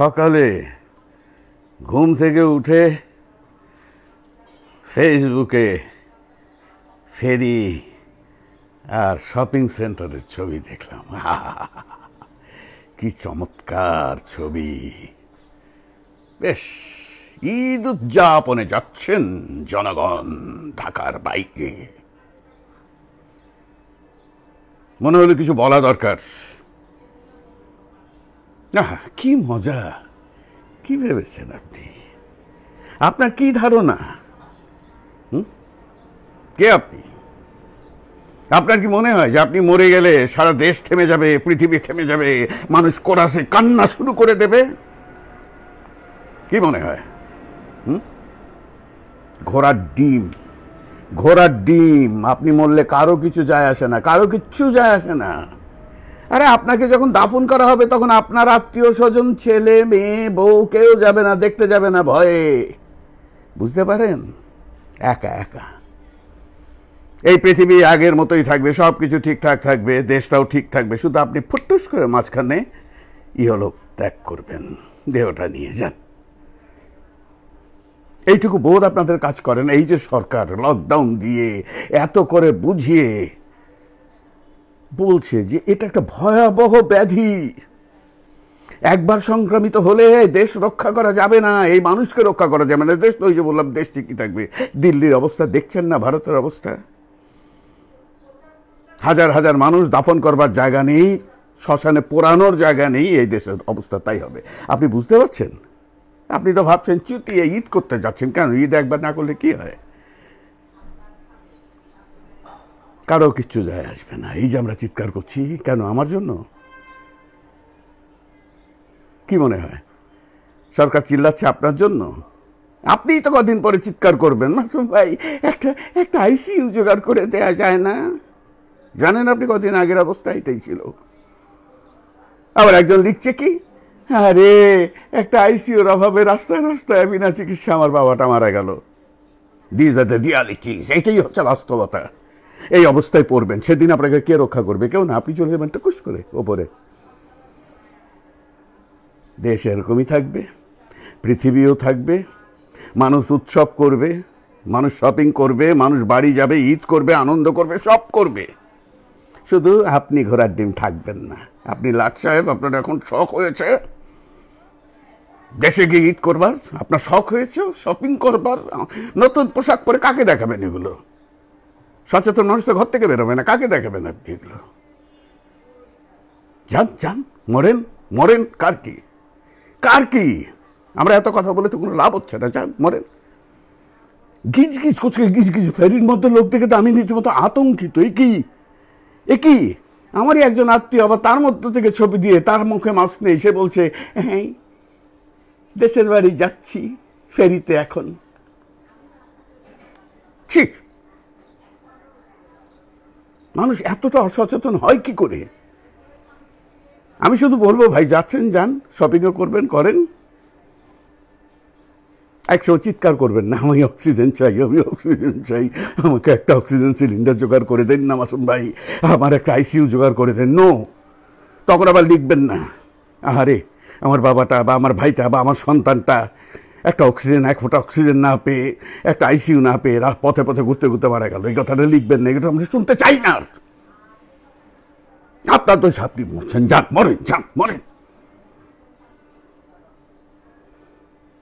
সকালে ঘুম থেকে উঠে ফেসবুকে ফেরি আর শপিং সেন্টারের ছবি দেখলাম কি চমৎকার ছবি বেশ ঈদ উদযাপনে যাচ্ছেন জনগণ ঢাকার বাইকে মনে হলো কিছু বলা দরকার না কি মজা কি ভেবেছেন আপনি আপনার কি ধারণা কে আপনি আপনার কি মনে হয় যে আপনি মরে গেলে সারা দেশ থেমে যাবে পৃথিবী থেমে যাবে মানুষ কোরাসে কান্না শুরু করে দেবে কি মনে হয় ঘোড়ার ডিম ঘোড়ার ডিম আপনি মরলে কারো কিছু যায় আসে না কারো কিচ্ছু যায় আসে না আরে আপনাকে যখন দাফন করা হবে তখন আপনার আত্মীয় স্বজন ছেলে মেয়ে বউ কেউ যাবে না দেখতে যাবে না ভয়ে বুঝতে পারেন একা একা এই পৃথিবী আগের মতোই থাকবে সব কিছু ঠিকঠাক থাকবে দেশটাও ঠিক থাকবে শুধু আপনি ফুটুস করে মাঝখানে ইহলোক ত্যাগ করবেন দেহটা নিয়ে যান এইটুকু বোধ আপনাদের কাজ করেন এই যে সরকার লকডাউন দিয়ে এত করে বুঝিয়ে বলছে যে এটা একটা ভয়াবহ ব্যাধি একবার সংক্রামিত হলে দেশ রক্ষা করা যাবে না এই মানুষকে রক্ষা করা যাবে না মানে দেশ ওই যে বললাম দেশ ঠিকই থাকবে দিল্লির অবস্থা দেখছেন না ভারতের অবস্থা হাজার হাজার মানুষ দাফন করবার জায়গা নেই শ্মশানে পোড়ানোর জায়গা নেই এই দেশের অবস্থা তাই হবে আপনি বুঝতে পারছেন আপনি তো ভাবছেন চুতিয়ে ঈদ করতে যাচ্ছেন কেন ঈদ একবার না করলে কি হয় কারো কিচ্ছু যায় আসবে না এই যে আমরা চিৎকার করছি কেন আমার জন্য কি মনে হয় সরকার চিল্লাচ্ছে আপনার জন্য আপনিই তো কদিন পরে চিৎকার করবেন মাসুম ভাই একটা একটা আইসিউ জোগাড় করে দেয়া যায় না জানেন আপনি কদিন আগের অবস্থা এটাই ছিল আবার একজন লিখছে কি আরে একটা আইসিউর অভাবে রাস্তায় রাস্তায় বিনা চিকিৎসা আমার বাবাটা মারা গেল দিজ আর দ্য রিয়ালিটি এটাই হচ্ছে বাস্তবতা এই অবস্থায় পড়বেন সেদিন আপনাকে কে রক্ষা করবে কেউ না আপনি চলে যাবেন টুকুস করে ওপরে দেশ এরকমই থাকবে পৃথিবীও থাকবে মানুষ উৎসব করবে মানুষ শপিং করবে মানুষ বাড়ি যাবে ঈদ করবে আনন্দ করবে সব করবে শুধু আপনি ঘোড়ার ডিম থাকবেন না আপনি লাট সাহেব আপনার এখন শখ হয়েছে দেশে গিয়ে ঈদ করবার আপনার শখ হয়েছে শপিং করবার নতুন পোশাক পরে কাকে দেখাবেন এগুলো সচেতন মানুষ তো ঘর থেকে বেরোবে না কাকে দেখাবেন আপনি এগুলো যান যান মরেন মরেন কার কি কার কি আমরা এত কথা বলে তো কোনো লাভ হচ্ছে না যান মরেন গিজ গিজ করছে গিজ গিজ ফেরির মধ্যে লোক থেকে তো আমি মতো আতঙ্কিত এ কি এ কি আমারই একজন আত্মীয় আবার তার মধ্য থেকে ছবি দিয়ে তার মুখে মাস্ক নেই সে বলছে হ্যাঁ দেশের বাড়ি যাচ্ছি ফেরিতে এখন ঠিক মানুষ এতটা অসচেতন হয় কি করে আমি শুধু বলবো ভাই যাচ্ছেন যান শপিংও করবেন করেন একশো চিৎকার করবেন না আমি অক্সিজেন চাই আমি অক্সিজেন চাই আমাকে একটা অক্সিজেন সিলিন্ডার জোগাড় করে দেন না মাসুম ভাই আমার একটা আইসিইউ জোগাড় করে দেন নো তখন আবার লিখবেন না আহারে আমার বাবাটা বা আমার ভাইটা বা আমার সন্তানটা একটা অক্সিজেন এক ফোটা অক্সিজেন না পেয়ে একটা আইসিইউ না পেয়ে পথে পথে ঘুরতে ঘুরতে মারা গেল এই কথাটা লিখবেন না এটা আমরা শুনতে চাই না আপনার তো সাপনি মরছেন যান মরেন যান মরেন